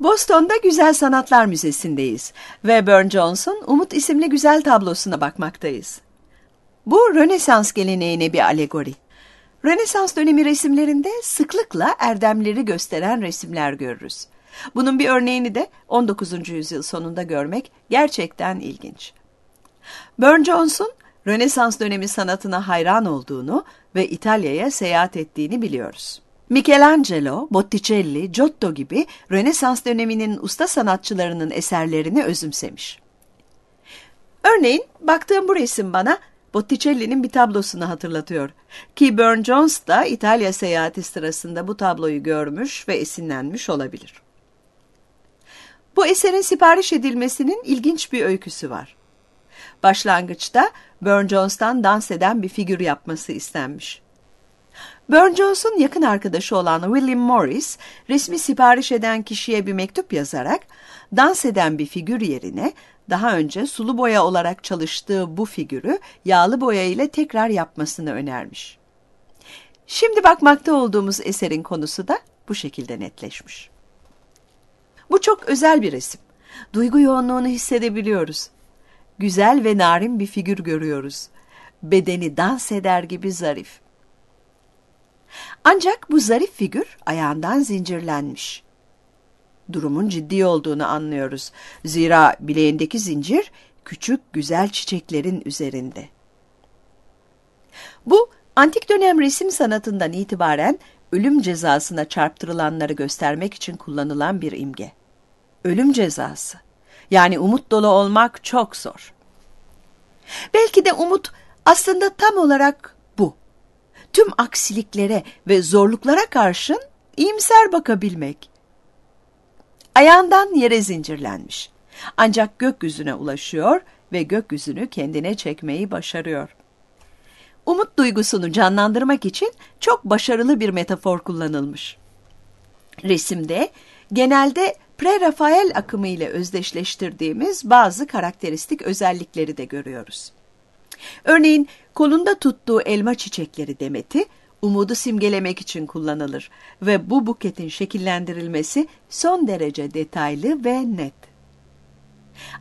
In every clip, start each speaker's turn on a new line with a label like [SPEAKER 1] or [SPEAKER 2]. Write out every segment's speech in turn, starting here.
[SPEAKER 1] Boston'da Güzel Sanatlar Müzesi'ndeyiz ve Burne Johnson Umut isimli güzel tablosuna bakmaktayız. Bu Rönesans geleneğine bir alegori. Rönesans dönemi resimlerinde sıklıkla erdemleri gösteren resimler görürüz. Bunun bir örneğini de 19. yüzyıl sonunda görmek gerçekten ilginç. Burne Johnson, Rönesans dönemi sanatına hayran olduğunu ve İtalya'ya seyahat ettiğini biliyoruz. Michelangelo, Botticelli, Giotto gibi Rönesans döneminin usta sanatçılarının eserlerini özümsemiş. Örneğin baktığım bu resim bana Botticelli'nin bir tablosunu hatırlatıyor. Ki Burne Jones da İtalya seyahati sırasında bu tabloyu görmüş ve esinlenmiş olabilir. Bu eserin sipariş edilmesinin ilginç bir öyküsü var. Başlangıçta Burne Jones'tan dans eden bir figür yapması istenmiş. Burne Jones'un yakın arkadaşı olan William Morris, resmi sipariş eden kişiye bir mektup yazarak, dans eden bir figür yerine daha önce sulu boya olarak çalıştığı bu figürü yağlı boya ile tekrar yapmasını önermiş. Şimdi bakmakta olduğumuz eserin konusu da bu şekilde netleşmiş. Bu çok özel bir resim. Duygu yoğunluğunu hissedebiliyoruz. Güzel ve narin bir figür görüyoruz. Bedeni dans eder gibi zarif ancak bu zarif figür ayağından zincirlenmiş. Durumun ciddi olduğunu anlıyoruz. Zira bileğindeki zincir küçük güzel çiçeklerin üzerinde. Bu antik dönem resim sanatından itibaren ölüm cezasına çarptırılanları göstermek için kullanılan bir imge. Ölüm cezası. Yani umut dolu olmak çok zor. Belki de umut aslında tam olarak tüm aksiliklere ve zorluklara karşın iyimser bakabilmek. Ayağından yere zincirlenmiş. Ancak gökyüzüne ulaşıyor ve gökyüzünü kendine çekmeyi başarıyor. Umut duygusunu canlandırmak için çok başarılı bir metafor kullanılmış. Resimde genelde Pre-Rafael akımı ile özdeşleştirdiğimiz bazı karakteristik özellikleri de görüyoruz. Örneğin kolunda tuttuğu elma çiçekleri demeti umudu simgelemek için kullanılır ve bu buketin şekillendirilmesi son derece detaylı ve net.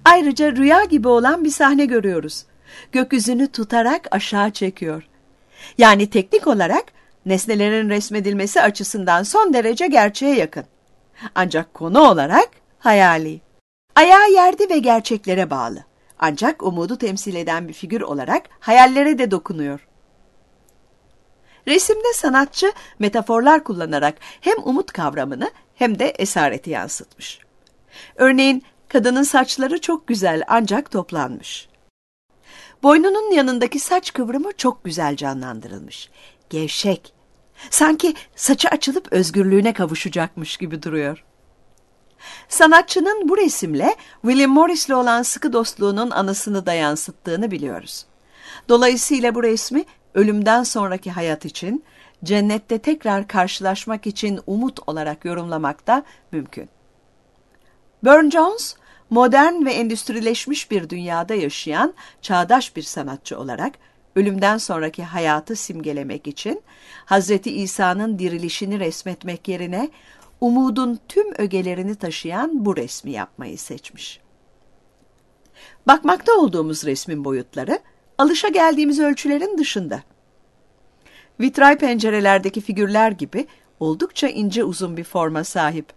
[SPEAKER 1] Ayrıca rüya gibi olan bir sahne görüyoruz. Gökyüzünü tutarak aşağı çekiyor. Yani teknik olarak nesnelerin resmedilmesi açısından son derece gerçeğe yakın. Ancak konu olarak hayali. Ayağı yerde ve gerçeklere bağlı. Ancak umudu temsil eden bir figür olarak hayallere de dokunuyor. Resimde sanatçı metaforlar kullanarak hem umut kavramını hem de esareti yansıtmış. Örneğin kadının saçları çok güzel ancak toplanmış. Boynunun yanındaki saç kıvrımı çok güzel canlandırılmış. Gevşek. Sanki saçı açılıp özgürlüğüne kavuşacakmış gibi duruyor. Sanatçının bu resimle William Morris'le olan sıkı dostluğunun anısını da yansıttığını biliyoruz. Dolayısıyla bu resmi ölümden sonraki hayat için, cennette tekrar karşılaşmak için umut olarak yorumlamak da mümkün. Burne Jones, modern ve endüstrileşmiş bir dünyada yaşayan çağdaş bir sanatçı olarak ölümden sonraki hayatı simgelemek için Hz. İsa'nın dirilişini resmetmek yerine umudun tüm ögelerini taşıyan bu resmi yapmayı seçmiş. Bakmakta olduğumuz resmin boyutları alışa geldiğimiz ölçülerin dışında. Vitray pencerelerdeki figürler gibi oldukça ince uzun bir forma sahip.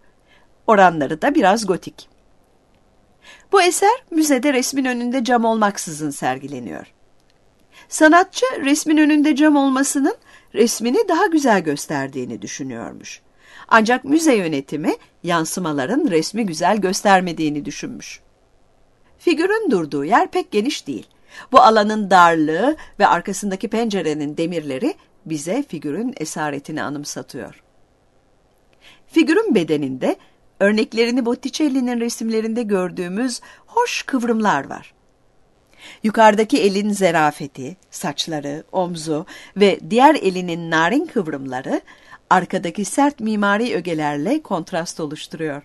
[SPEAKER 1] Oranları da biraz gotik. Bu eser müzede resmin önünde cam olmaksızın sergileniyor. Sanatçı resmin önünde cam olmasının resmini daha güzel gösterdiğini düşünüyormuş. Ancak müze yönetimi yansımaların resmi güzel göstermediğini düşünmüş. Figürün durduğu yer pek geniş değil. Bu alanın darlığı ve arkasındaki pencerenin demirleri bize figürün esaretini anımsatıyor. Figürün bedeninde örneklerini Botticelli'nin resimlerinde gördüğümüz hoş kıvrımlar var. Yukarıdaki elin zerafeti, saçları, omzu ve diğer elinin narin kıvrımları arkadaki sert mimari ögelerle kontrast oluşturuyor.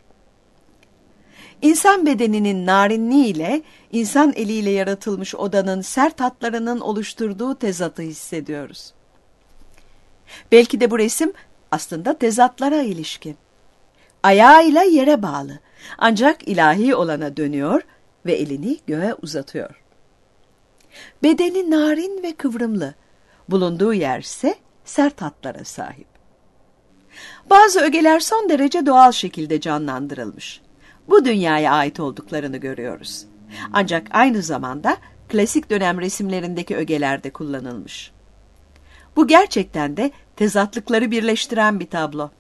[SPEAKER 1] İnsan bedeninin narinliği ile insan eliyle yaratılmış odanın sert hatlarının oluşturduğu tezatı hissediyoruz. Belki de bu resim aslında tezatlara ilişkin. Ayağıyla yere bağlı ancak ilahi olana dönüyor ve elini göğe uzatıyor. Bedeni narin ve kıvrımlı. Bulunduğu yer ise sert hatlara sahip. Bazı ögeler son derece doğal şekilde canlandırılmış. Bu dünyaya ait olduklarını görüyoruz. Ancak aynı zamanda klasik dönem resimlerindeki ögelerde kullanılmış. Bu gerçekten de tezatlıkları birleştiren bir tablo.